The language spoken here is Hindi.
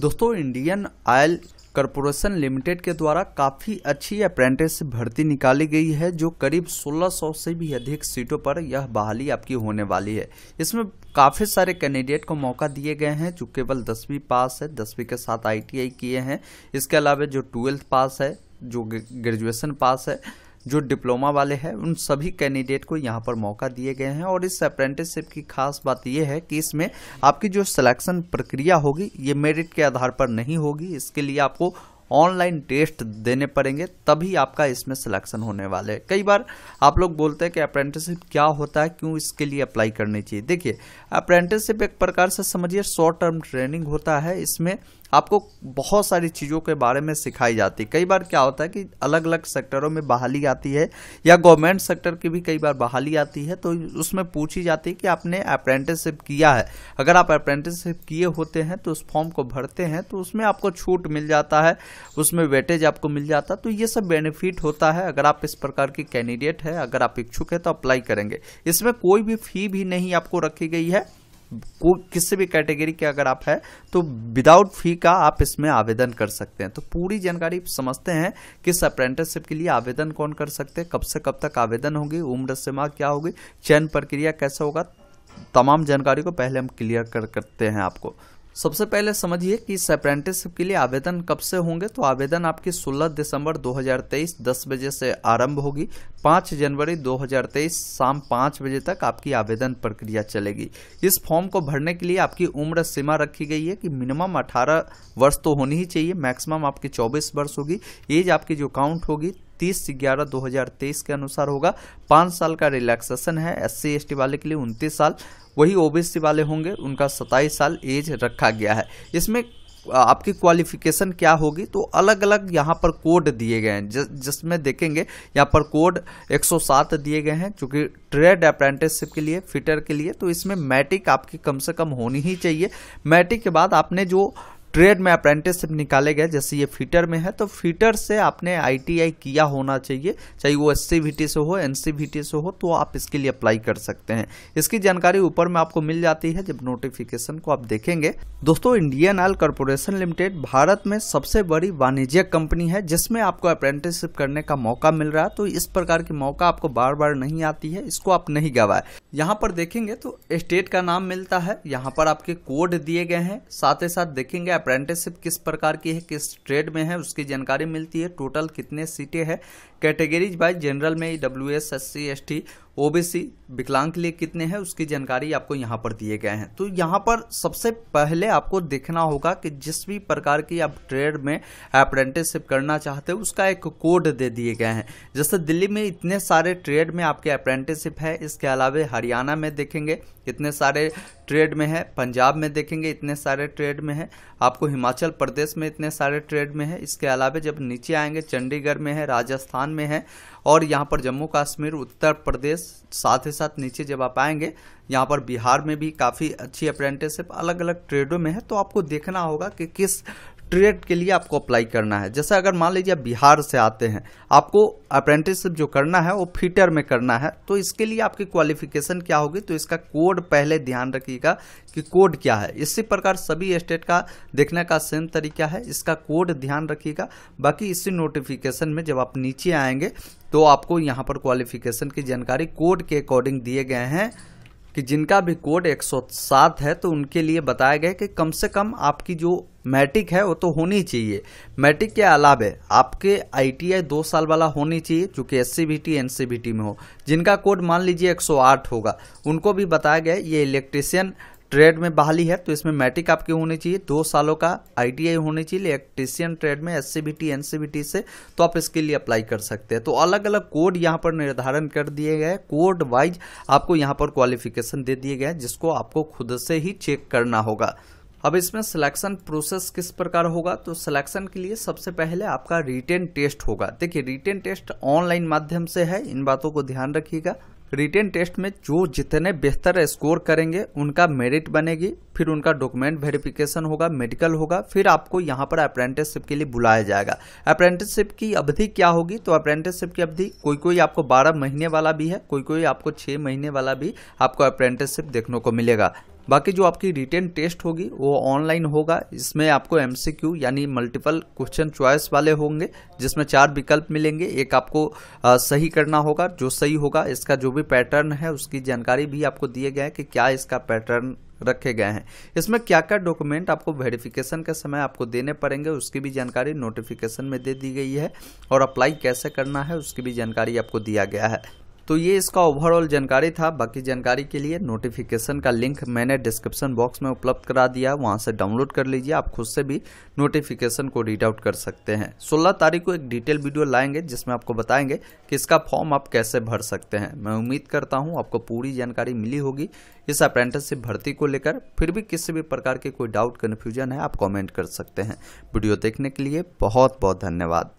दोस्तों इंडियन ऑयल कॉरपोरेशन लिमिटेड के द्वारा काफ़ी अच्छी अप्रेंटिस भर्ती निकाली गई है जो करीब 1600 से भी अधिक सीटों पर यह बहाली आपकी होने वाली है इसमें काफ़ी सारे कैंडिडेट को मौका दिए गए हैं जो केवल दसवीं पास है दसवीं के साथ आईटीआई किए हैं इसके अलावा जो ट्वेल्थ पास है जो ग्रेजुएशन पास है जो डिप्लोमा वाले हैं उन सभी कैंडिडेट को यहाँ पर मौका दिए गए हैं और इस अप्रेंटिसशिप की खास बात यह है कि इसमें आपकी जो सिलेक्शन प्रक्रिया होगी ये मेरिट के आधार पर नहीं होगी इसके लिए आपको ऑनलाइन टेस्ट देने पड़ेंगे तभी आपका इसमें सिलेक्शन होने वाले है कई बार आप लोग बोलते हैं कि अप्रेंटिसशिप क्या होता है क्यों इसके लिए अप्लाई करनी चाहिए देखिए अप्रेंटिसशिप एक प्रकार से समझिए शॉर्ट टर्म ट्रेनिंग होता है इसमें आपको बहुत सारी चीज़ों के बारे में सिखाई जाती है कई बार क्या होता है कि अलग अलग सेक्टरों में बहाली आती है या गवर्नमेंट सेक्टर की भी कई बार बहाली आती है तो उसमें पूछी जाती है कि आपने अप्रेंटिसशिप किया है अगर आप अप्रेंटिसशिप किए होते हैं तो उस फॉर्म को भरते हैं तो उसमें आपको छूट मिल जाता है उसमें वेटेज आपको मिल जाता है तो ये सब बेनिफिट होता है अगर आप इस प्रकार की कैंडिडेट हैं अगर आप इच्छुक हैं तो अप्लाई करेंगे इसमें कोई भी फी भी नहीं आपको रखी गई है को किसी भी कैटेगरी के अगर आप है तो विदाउट फी का आप इसमें आवेदन कर सकते हैं तो पूरी जानकारी समझते हैं किस अप्रेंटिसशिप के लिए आवेदन कौन कर सकते हैं कब से कब तक आवेदन होगी उम्र सीमा क्या होगी चयन प्रक्रिया कैसे होगा तमाम जानकारी को पहले हम क्लियर कर करते हैं आपको सबसे पहले समझिए कि इस अप्रेंटिसशिप के लिए आवेदन कब से होंगे तो आवेदन आपकी 16 दिसंबर 2023 10 बजे से आरंभ होगी 5 जनवरी 2023 शाम 5 बजे तक आपकी आवेदन प्रक्रिया चलेगी इस फॉर्म को भरने के लिए आपकी उम्र सीमा रखी गई है कि मिनिमम 18 वर्ष तो होनी ही चाहिए मैक्सिमम आपकी 24 वर्ष होगी एज आपकी जो काउंट होगी तीस ग्यारह दो हजार तेईस के अनुसार होगा पाँच साल का रिलैक्सेशन है एस सी वाले के लिए उनतीस साल वही ओबीसी वाले होंगे उनका सत्ताईस साल एज रखा गया है इसमें आपकी क्वालिफिकेशन क्या होगी तो अलग अलग यहाँ पर कोड दिए गए हैं जिस जिसमें देखेंगे यहाँ पर कोड 107 दिए गए हैं चूँकि ट्रेड अप्रेंटिसशिप के लिए फिटर के लिए तो इसमें मैट्रिक आपकी कम से कम होनी ही चाहिए मैट्रिक के बाद आपने जो ट्रेड में अप्रेंटिसशिप निकाले गए जैसे ये फीटर में है तो फीटर से आपने आईटीआई किया होना चाहिए चाहे वो एस से हो एन से हो तो आप इसके लिए अप्लाई कर सकते हैं इसकी जानकारी ऊपर में आपको मिल जाती है जब नोटिफिकेशन को आप देखेंगे दोस्तों Indian oil corporation limited Bharat में सबसे बड़ी वाणिज्यिक कंपनी है जिसमें आपको अप्रेंटिसशिप करने का मौका मिल रहा है तो इस प्रकार की मौका आपको बार बार नहीं आती है इसको आप नहीं गवाए यहाँ पर देखेंगे तो स्टेट का नाम मिलता है यहाँ पर आपके कोड दिए गए हैं साथ ही साथ देखेंगे अप्रेंटिसशिप किस प्रकार की है किस ट्रेड में है उसकी जानकारी मिलती है टोटल कितने सीटें हैं कैटेगरीज वाइज जनरल में W S S C S T O B C विकलांग के लिए कितने हैं उसकी जानकारी आपको यहाँ पर दिए गए हैं तो यहाँ पर सबसे पहले आपको देखना होगा कि जिस भी प्रकार की आप ट्रेड में अप्रेंटिसशिप करना चाहते हो उसका एक कोड दे दिए गए हैं जैसे दिल्ली में इतने सारे ट्रेड में आपके अप्रेंटिसशिप है इसके अलावा हरियाणा में देखेंगे इतने सारे ट्रेड में है पंजाब में देखेंगे इतने सारे ट्रेड में है आपको हिमाचल प्रदेश में इतने सारे ट्रेड में है इसके अलावा जब नीचे आएंगे चंडीगढ़ में है राजस्थान में है और यहाँ पर जम्मू कश्मीर उत्तर प्रदेश साथ ही साथ नीचे जब आप आएंगे यहाँ पर बिहार में भी काफ़ी अच्छी अप्रेंटिसशिप अलग अलग ट्रेडों में है तो आपको देखना होगा कि किस ट्रेड के लिए आपको अप्लाई करना है जैसे अगर मान लीजिए बिहार से आते हैं आपको अप्रेंटिसशिप जो करना है वो फीटर में करना है तो इसके लिए आपकी क्वालिफिकेशन क्या होगी तो इसका कोड पहले ध्यान रखिएगा कि कोड क्या है इसी प्रकार सभी स्टेट का देखने का सेम तरीका है इसका कोड ध्यान रखिएगा बाकी इसी नोटिफिकेशन में जब आप नीचे आएंगे तो आपको यहाँ पर क्वालिफिकेशन की जानकारी कोड के अकॉर्डिंग दिए गए हैं कि जिनका भी कोड 107 है तो उनके लिए बताया गया कि कम से कम आपकी जो मैट्रिक है वो तो होनी चाहिए मैट्रिक के अलावे आपके आईटीआई दो साल वाला होनी चाहिए जो कि एस टी में हो जिनका कोड मान लीजिए 108 होगा उनको भी बताया गया ये इलेक्ट्रिशियन ट्रेड में बहाली है तो इसमें मैट्रिक आपके होने चाहिए दो सालों का आईटीआई होनी चाहिए इलेक्ट्रीशियन ट्रेड में एस एनसीबीटी से तो आप इसके लिए अप्लाई कर सकते हैं तो अलग अलग कोड यहाँ पर निर्धारण कर दिए गए कोड वाइज आपको यहाँ पर क्वालिफिकेशन दे दिए गए जिसको आपको खुद से ही चेक करना होगा अब इसमें सिलेक्शन प्रोसेस किस प्रकार होगा तो सिलेक्शन के लिए सबसे पहले आपका रिटेन टेस्ट होगा देखिए रिटेन टेस्ट ऑनलाइन माध्यम से है इन बातों को ध्यान रखिएगा रिटेन टेस्ट में जो जितने बेहतर स्कोर करेंगे उनका मेरिट बनेगी फिर उनका डॉक्यूमेंट वेरिफिकेशन होगा मेडिकल होगा फिर आपको यहाँ पर अप्रेंटिसशिप के लिए बुलाया जाएगा अप्रेंटिसशिप की अवधि क्या होगी तो अप्रेंटिसशिप की अवधि कोई कोई आपको 12 महीने वाला भी है कोई कोई आपको 6 महीने वाला भी आपको अप्रेंटिसशिप देखने को मिलेगा बाकी जो आपकी रिटेन टेस्ट होगी वो ऑनलाइन होगा इसमें आपको एमसीक्यू यानी मल्टीपल क्वेश्चन चॉइस वाले होंगे जिसमें चार विकल्प मिलेंगे एक आपको आ, सही करना होगा जो सही होगा इसका जो भी पैटर्न है उसकी जानकारी भी आपको दिए गए हैं कि क्या इसका पैटर्न रखे गए हैं इसमें क्या क्या डॉक्यूमेंट आपको वेरिफिकेशन के समय आपको देने पड़ेंगे उसकी भी जानकारी नोटिफिकेशन में दे दी गई है और अप्लाई कैसे करना है उसकी भी जानकारी आपको दिया गया है तो ये इसका ओवरऑल जानकारी था बाकी जानकारी के लिए नोटिफिकेशन का लिंक मैंने डिस्क्रिप्शन बॉक्स में उपलब्ध करा दिया वहाँ से डाउनलोड कर लीजिए आप खुद से भी नोटिफिकेशन को रीड आउट कर सकते हैं सोलह तारीख को एक डिटेल वीडियो लाएंगे जिसमें आपको बताएंगे कि इसका फॉर्म आप कैसे भर सकते हैं मैं उम्मीद करता हूँ आपको पूरी जानकारी मिली होगी इस अप्रेंटिसशिप भर्ती को लेकर फिर भी किसी भी प्रकार के कोई डाउट कन्फ्यूजन है आप कॉमेंट कर सकते हैं वीडियो देखने के लिए बहुत बहुत धन्यवाद